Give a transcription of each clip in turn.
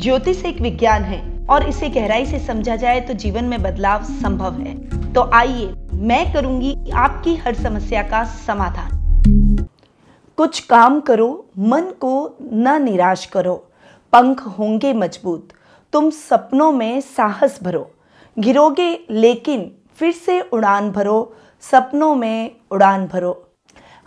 ज्योतिष एक विज्ञान है और इसे गहराई से समझा जाए तो जीवन में बदलाव संभव है तो आइए मैं करूंगी आपकी हर समस्या का समाधान कुछ काम करो मन को न निराश करो पंख होंगे मजबूत तुम सपनों में साहस भरो गिरोगे लेकिन फिर से उड़ान भरो सपनों में उड़ान भरो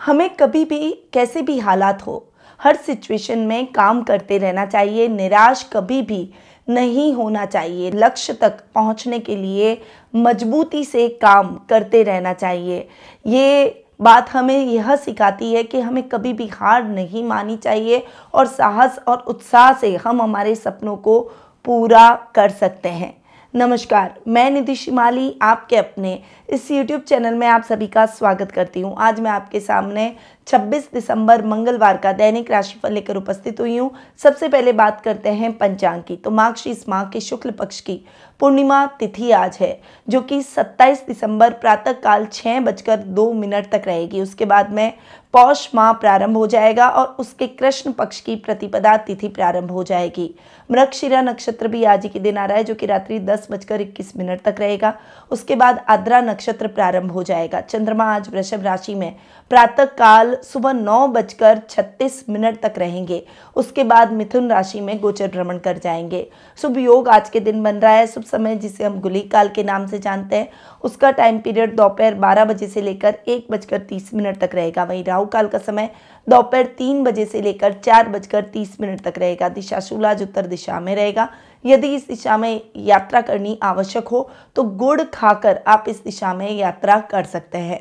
हमें कभी भी कैसे भी हालात हो हर सिचुएशन में काम करते रहना चाहिए निराश कभी भी नहीं होना चाहिए लक्ष्य तक पहुंचने के लिए मजबूती से काम करते रहना चाहिए ये बात हमें यह सिखाती है कि हमें कभी भी हार नहीं मानी चाहिए और साहस और उत्साह से हम हमारे सपनों को पूरा कर सकते हैं नमस्कार मैं निधि शिमाली आपके अपने इस YouTube चैनल में आप सभी का स्वागत करती हूँ आज मैं आपके सामने 26 दिसंबर मंगलवार का दैनिक राशिफल लेकर उपस्थित हुई हूँ सबसे पहले बात करते हैं पंचांग की तो माक्षी इस माह के शुक्ल पक्ष की पूर्णिमा तिथि आज है जो कि 27 दिसंबर प्रातः काल छः बजकर दो मिनट तक रहेगी उसके बाद में पौष माह प्रारंभ हो जाएगा और उसके कृष्ण पक्ष की प्रतिपदा तिथि प्रारंभ हो जाएगी मृगशिरा नक्षत्र भी आज के दिन आ रहा है जो कि रात्रि दस बजकर इक्कीस मिनट तक रहेगा उसके बाद आद्रा नक्षत्र प्रारंभ हो जाएगा चंद्रमा आज वृषभ राशि में प्रातः काल सुबह नौ बजकर छत्तीस मिनट तक रहेंगे उसके बाद मिथुन राशि में गोचर भ्रमण कर जाएंगे शुभ योग आज के दिन बन रहा है शुभ समय जिसे हम गुली काल के नाम से जानते हैं उसका टाइम पीरियड दोपहर बारह बजे से लेकर एक बजकर तीस मिनट तक रहेगा वहीं राहु काल का समय दोपहर तीन बजे से लेकर चार बजकर तीस मिनट तक रहेगा दिशा शूलाज उत्तर दिशा में रहेगा यदि इस दिशा में यात्रा करनी आवश्यक हो तो गुड़ खाकर आप इस दिशा में यात्रा कर सकते हैं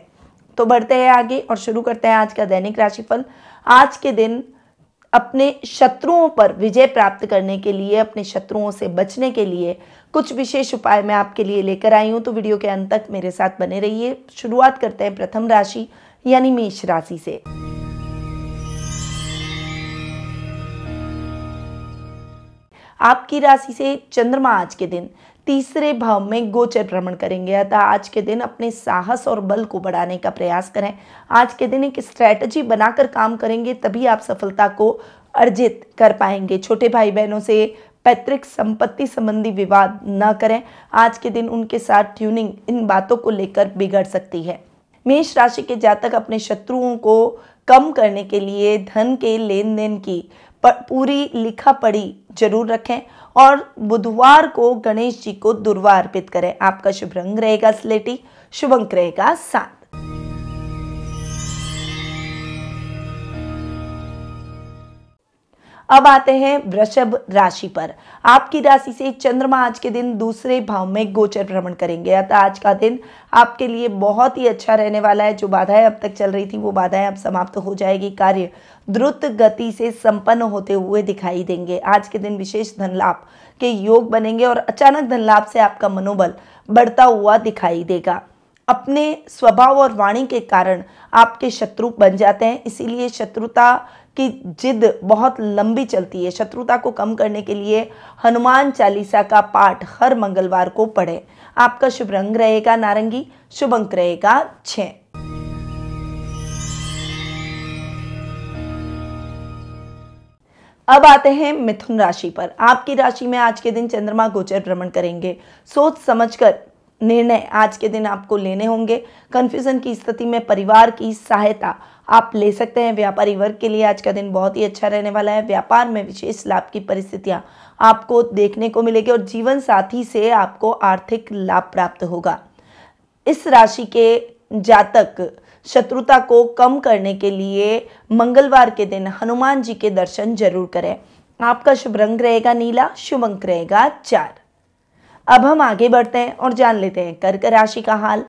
तो बढ़ते हैं आगे और शुरू करते हैं आज का दैनिक राशिफल आज के दिन अपने शत्रुओं पर विजय प्राप्त करने के लिए अपने शत्रुओं से बचने के लिए कुछ विशेष उपाय मैं आपके लिए लेकर आई हूं तो वीडियो के अंत तक मेरे साथ बने रहिए शुरुआत करते हैं प्रथम राशि यानी मेष राशि से आपकी राशि से चंद्रमा आज के दिन तीसरे भाव में गोचर भ्रमण करेंगे अतः आज के दिन अपने साहस और बल को बढ़ाने का प्रयास करें आज के दिन एक स्ट्रैटेजी बनाकर काम करेंगे तभी आप सफलता को अर्जित कर पाएंगे छोटे भाई बहनों से पैतृक संपत्ति संबंधी विवाद न करें आज के दिन उनके साथ ट्यूनिंग इन बातों को लेकर बिगड़ सकती है मेष राशि के जातक अपने शत्रुओं को कम करने के लिए धन के लेन देन की पूरी लिखा पड़ी जरूर रखें और बुधवार को गणेश जी को दुर्वा अर्पित करें आपका शुभ रंग रहेगा स्लेटी शुभ अंक रहेगा सात अब आते हैं वृषभ राशि पर आपकी राशि से चंद्रमा आज के दिन दूसरे भाव में गोचर भ्रमण करेंगे अतः आज का दिन आपके लिए बहुत ही अच्छा रहने वाला है जो बाधाएं अब तक चल रही थी वो बाधाएं अब समाप्त हो जाएगी कार्य द्रुत गति से संपन्न होते हुए दिखाई देंगे आज के दिन विशेष धन लाभ के योग बनेंगे और अचानक धन लाभ से आपका मनोबल बढ़ता हुआ दिखाई देगा अपने स्वभाव और वाणी के कारण आपके शत्रु बन जाते हैं इसीलिए शत्रुता कि जिद बहुत लंबी चलती है शत्रुता को कम करने के लिए हनुमान चालीसा का पाठ हर मंगलवार को पढ़े आपका शुभ रंग रहेगा नारंगी शुभ अंक रहेगा छ अब आते हैं मिथुन राशि पर आपकी राशि में आज के दिन चंद्रमा गोचर भ्रमण करेंगे सोच समझकर निर्णय आज के दिन आपको लेने होंगे कन्फ्यूजन की स्थिति में परिवार की सहायता आप ले सकते हैं व्यापारी वर्ग के लिए आज का दिन बहुत ही अच्छा रहने वाला है व्यापार में विशेष लाभ की परिस्थितियां आपको देखने को मिलेगी और जीवन साथी से आपको आर्थिक लाभ प्राप्त होगा इस राशि के जातक शत्रुता को कम करने के लिए मंगलवार के दिन हनुमान जी के दर्शन जरूर करें आपका शुभ रंग रहेगा नीला शुभ अंक रहेगा चार अब हम आगे बढ़ते हैं और जान लेते हैं कर्क राशि का हाल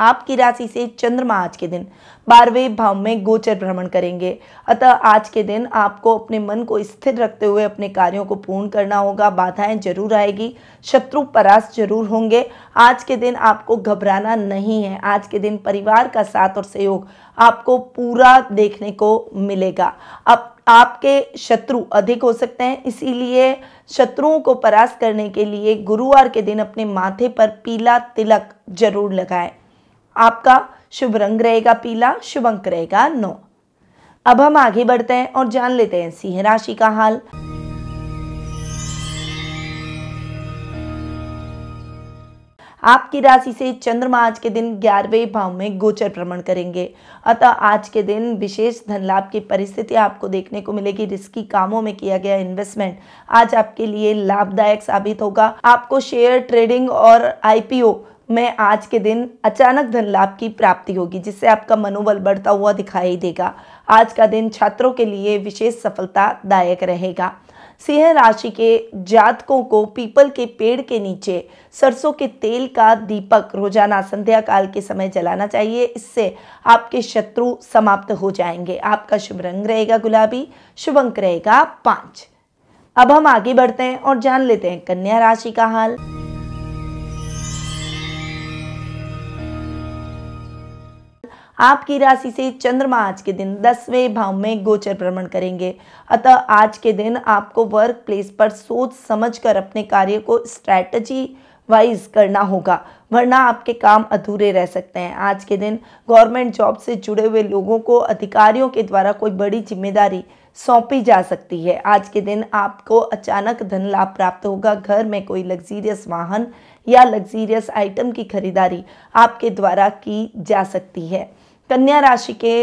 आपकी राशि से चंद्रमा आज के दिन बारहवें भाव में गोचर भ्रमण करेंगे अतः आज के दिन आपको अपने मन को स्थिर रखते हुए अपने कार्यों को पूर्ण करना होगा बाधाएं जरूर आएगी शत्रु परास जरूर होंगे आज के दिन आपको घबराना नहीं है आज के दिन परिवार का साथ और सहयोग आपको पूरा देखने को मिलेगा अब आपके शत्रु अधिक हो सकते हैं इसीलिए शत्रुओं को परास्त करने के लिए गुरुवार के दिन अपने माथे पर पीला तिलक जरूर लगाएं आपका शुभ रंग रहेगा पीला शुभ अंक रहेगा नौ अब हम आगे बढ़ते हैं और जान लेते हैं सिंह राशि का हाल आपकी राशि से चंद्रमा आज के दिन ग्यारहवें भाव में गोचर भ्रमण करेंगे अतः आज के दिन विशेष धन लाभ की परिस्थिति आपको देखने को मिलेगी रिस्की कामों में किया गया इन्वेस्टमेंट आज आपके लिए लाभदायक साबित होगा आपको शेयर ट्रेडिंग और आईपीओ में आज के दिन अचानक धन लाभ की प्राप्ति होगी जिससे आपका मनोबल बढ़ता हुआ दिखाई देगा आज का दिन छात्रों के लिए विशेष सफलता दायक रहेगा सिंह राशि के जातकों को पीपल के पेड़ के नीचे सरसों के तेल का दीपक रोजाना संध्या काल के समय जलाना चाहिए इससे आपके शत्रु समाप्त हो जाएंगे आपका शुभ रंग रहेगा गुलाबी शुभ अंक रहेगा पांच अब हम आगे बढ़ते हैं और जान लेते हैं कन्या राशि का हाल आपकी राशि से चंद्रमा आज के दिन दसवें भाव में गोचर भ्रमण करेंगे अतः आज के दिन आपको वर्क प्लेस पर सोच समझ कर अपने कार्य को स्ट्रैटेजी वाइज करना होगा वरना आपके काम अधूरे रह सकते हैं आज के दिन गवर्नमेंट जॉब से जुड़े हुए लोगों को अधिकारियों के द्वारा कोई बड़ी जिम्मेदारी सौंपी जा सकती है आज के दिन आपको अचानक धन लाभ प्राप्त होगा घर में कोई लग्जीरियस वाहन या लग्जीरियस आइटम की खरीदारी आपके द्वारा की जा सकती है कन्या राशि के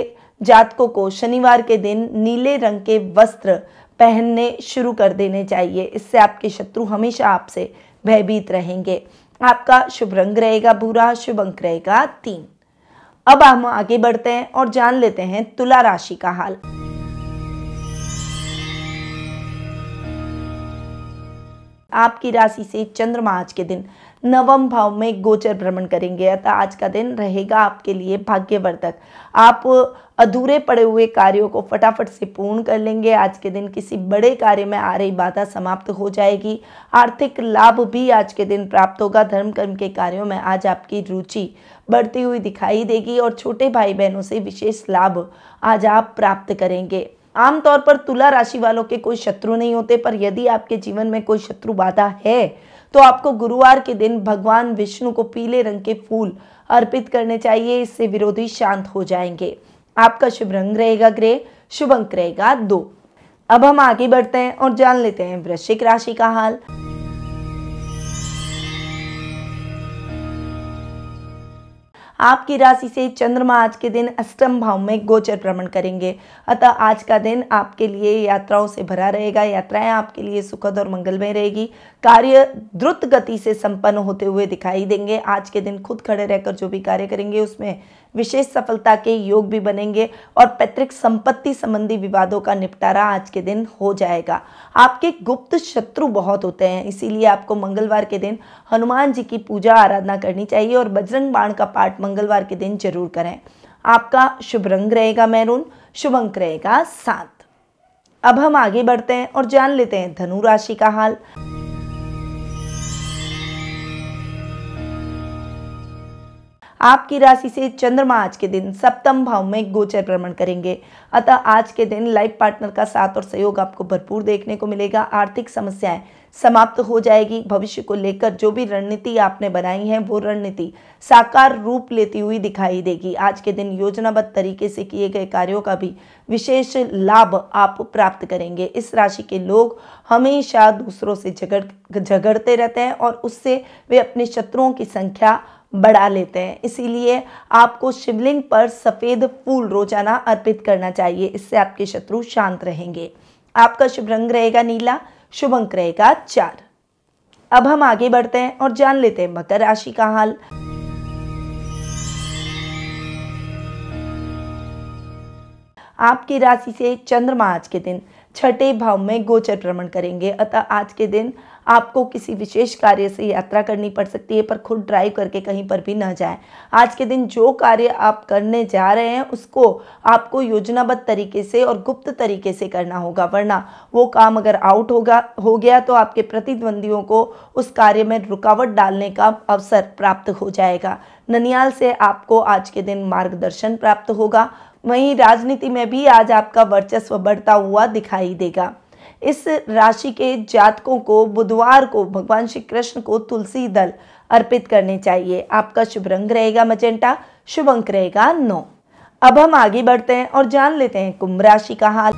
जातकों को शनिवार के दिन नीले रंग के वस्त्र पहनने शुरू कर देने चाहिए इससे आपके शत्रु हमेशा आपसे भयभीत रहेंगे आपका शुभ रंग रहेगा भूरा शुभ अंक रहेगा तीन अब हम आगे बढ़ते हैं और जान लेते हैं तुला राशि का हाल आपकी राशि से चंद्रमा आज के दिन नवम भाव में गोचर भ्रमण करेंगे अतः आज का दिन रहेगा आपके लिए भाग्यवर्धक आप अधूरे पड़े हुए कार्यों को फटाफट से पूर्ण कर लेंगे आज के दिन किसी बड़े कार्य में आ रही बाधा समाप्त हो जाएगी आर्थिक लाभ भी आज के दिन प्राप्त होगा धर्म कर्म के कार्यों में आज आपकी रुचि बढ़ती हुई दिखाई देगी और छोटे भाई बहनों से विशेष लाभ आज आप प्राप्त करेंगे आमतौर पर तुला राशि वालों के कोई शत्रु नहीं होते पर यदि आपके जीवन में कोई शत्रु बाधा है तो आपको गुरुवार के दिन भगवान विष्णु को पीले रंग के फूल अर्पित करने चाहिए इससे विरोधी शांत हो जाएंगे आपका शुभ रंग रहेगा ग्रे शुभ अंक रहेगा दो अब हम आगे बढ़ते हैं और जान लेते हैं वृश्चिक राशि का हाल आपकी राशि से चंद्रमा आज के दिन अष्टम भाव में गोचर भ्रमण करेंगे अतः आज का दिन आपके लिए यात्राओं से भरा रहेगा यात्राएं आपके लिए सुखद और मंगलमय रहेगी कार्य द्रुत गति से संपन्न होते हुए दिखाई देंगे आज के दिन खुद खड़े रहकर जो भी कार्य करेंगे उसमें विशेष सफलता के योग भी बनेंगे और पैतृक संपत्ति संबंधी विवादों का निपटारा आज के दिन हो जाएगा आपके गुप्त शत्रु बहुत होते हैं इसीलिए आपको मंगलवार के दिन हनुमान जी की पूजा आराधना करनी चाहिए और बजरंग बाण का पाठ मंगलवार के दिन जरूर करें आपका शुभ रंग रहेगा मैरून शुभ अंक रहेगा सात अब हम आगे बढ़ते हैं और जान लेते हैं धनु राशि का हाल आपकी राशि से चंद्रमा आज के दिन सप्तम भाव में गोचर भ्रमण करेंगे अतः आज के दिन लाइफ पार्टनर का साथ और सहयोग आपको भरपूर देखने को मिलेगा आर्थिक समस्याएं समाप्त हो जाएगी भविष्य को लेकर जो भी रणनीति आपने बनाई है वो रणनीति साकार रूप लेती हुई दिखाई देगी आज के दिन योजनाबद्ध तरीके से किए गए कार्यों का भी विशेष लाभ आप प्राप्त करेंगे इस राशि के लोग हमेशा दूसरों से झगड़ झगड़ते रहते हैं और उससे वे अपने शत्रुओं की संख्या बढ़ा लेते हैं इसीलिए आपको शिवलिंग पर सफ़ेद फूल रोजाना अर्पित करना चाहिए इससे आपके शत्रु शांत रहेंगे आपका शुभ रंग रहेगा नीला शुभ अंक रहेगा चार अब हम आगे बढ़ते हैं और जान लेते हैं मकर राशि का हाल आपकी राशि से चंद्रमा आज के दिन छठे भाव में गोचर भ्रमण करेंगे अतः आज के दिन आपको किसी विशेष कार्य से यात्रा करनी पड़ सकती है पर खुद ड्राइव करके कहीं पर भी ना जाएं आज के दिन जो कार्य आप करने जा रहे हैं उसको आपको योजनाबद्ध तरीके से और गुप्त तरीके से करना होगा वरना वो काम अगर आउट होगा हो गया तो आपके प्रतिद्वंदियों को उस कार्य में रुकावट डालने का अवसर प्राप्त हो जाएगा ननियाल से आपको आज के दिन मार्गदर्शन प्राप्त होगा वहीं राजनीति में भी आज आपका वर्चस्व बढ़ता हुआ दिखाई देगा इस राशि के जातकों को बुधवार को भगवान श्री कृष्ण को तुलसी दल अर्पित करने चाहिए आपका शुभ रंग रहेगा मजेंटा शुभ अंक रहेगा नौ अब हम आगे बढ़ते हैं और जान लेते हैं कुंभ राशि का हाल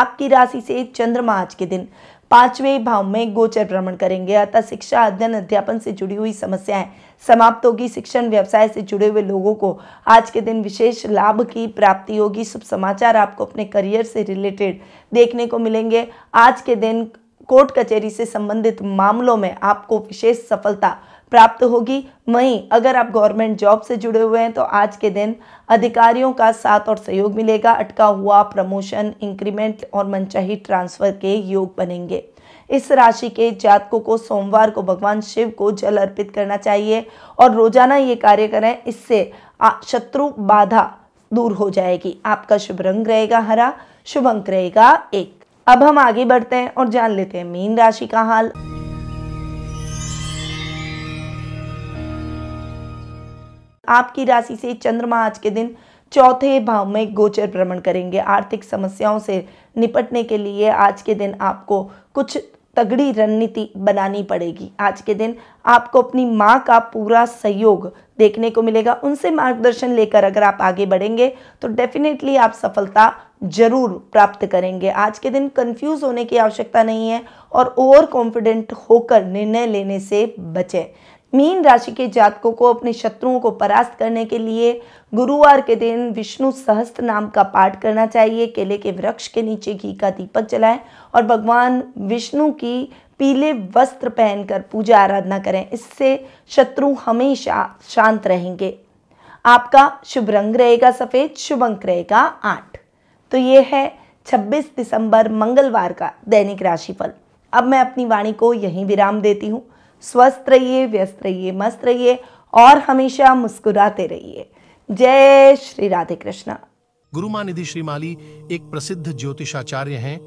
आपकी राशि से चंद्रमा आज के दिन पांचवें भाव में गोचर भ्रमण करेंगे अतः शिक्षा अध्ययन अध्यापन से जुड़ी हुई समस्याएं समाप्त होगी शिक्षण व्यवसाय से जुड़े हुए लोगों को आज के दिन विशेष लाभ की प्राप्ति होगी शुभ समाचार आपको अपने करियर से रिलेटेड देखने को मिलेंगे आज के दिन कोर्ट कचहरी से संबंधित मामलों में आपको विशेष सफलता प्राप्त होगी वहीं अगर आप गवर्नमेंट जॉब से जुड़े हुए हैं तो आज के दिन अधिकारियों का साथ और सहयोग मिलेगा अटका हुआ प्रमोशन इंक्रीमेंट और मनचाही ट्रांसफर के योग बनेंगे इस राशि के जातकों को सोमवार को भगवान शिव को जल अर्पित करना चाहिए और रोजाना ये कार्य करें इससे शत्रु बाधा दूर हो जाएगी आपका शुभ रंग रहेगा हरा शुभ अंक रहेगा एक अब हम आगे बढ़ते हैं और जान लेते हैं मीन राशि का हाल आपकी राशि से चंद्रमा आज के दिन चौथे भाव में गोचर भ्रमण करेंगे आर्थिक समस्याओं से निपटने के लिए आज के दिन आपको कुछ तगड़ी रणनीति बनानी पड़ेगी आज के दिन आपको अपनी माँ का पूरा सहयोग देखने को मिलेगा उनसे मार्गदर्शन लेकर अगर आप आगे बढ़ेंगे तो डेफिनेटली आप सफलता जरूर प्राप्त करेंगे आज के दिन कंफ्यूज होने की आवश्यकता नहीं है और ओवर कॉन्फिडेंट होकर निर्णय लेने से बचें मीन राशि के जातकों को अपने शत्रुओं को परास्त करने के लिए गुरुवार के दिन विष्णु सहस्त्र नाम का पाठ करना चाहिए केले के वृक्ष के नीचे घी का दीपक जलाएं और भगवान विष्णु की पीले वस्त्र पहनकर पूजा आराधना करें इससे शत्रु हमेशा शांत रहेंगे आपका शुभ रंग रहेगा सफ़ेद शुभ अंक रहेगा आठ तो ये है 26 दिसंबर मंगलवार का दैनिक राशिफल अब मैं अपनी वाणी को यहीं विराम देती हूँ स्वस्थ रहिए व्यस्त रहिए मस्त रहिए और हमेशा मुस्कुराते रहिए जय श्री राधे कृष्णा गुरु मानिधि श्रीमाली एक प्रसिद्ध ज्योतिषाचार्य हैं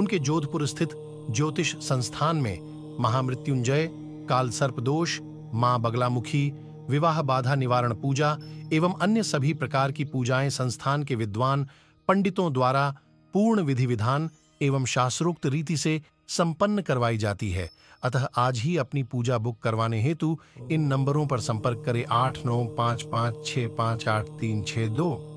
उनके जोधपुर स्थित ज्योतिष संस्थान में महामृत्युंजय काल सर्प दोष माँ बगलामुखी विवाह बाधा निवारण पूजा एवं अन्य सभी प्रकार की पूजाएं संस्थान के विद्वान पंडितों द्वारा पूर्ण विधि विधान एवं शास्त्रोक्त रीति से संपन्न करवाई जाती है अतः आज ही अपनी पूजा बुक करवाने हेतु इन नंबरों पर संपर्क करें आठ नौ पाँच पाँच छः पाँच आठ तीन छः दो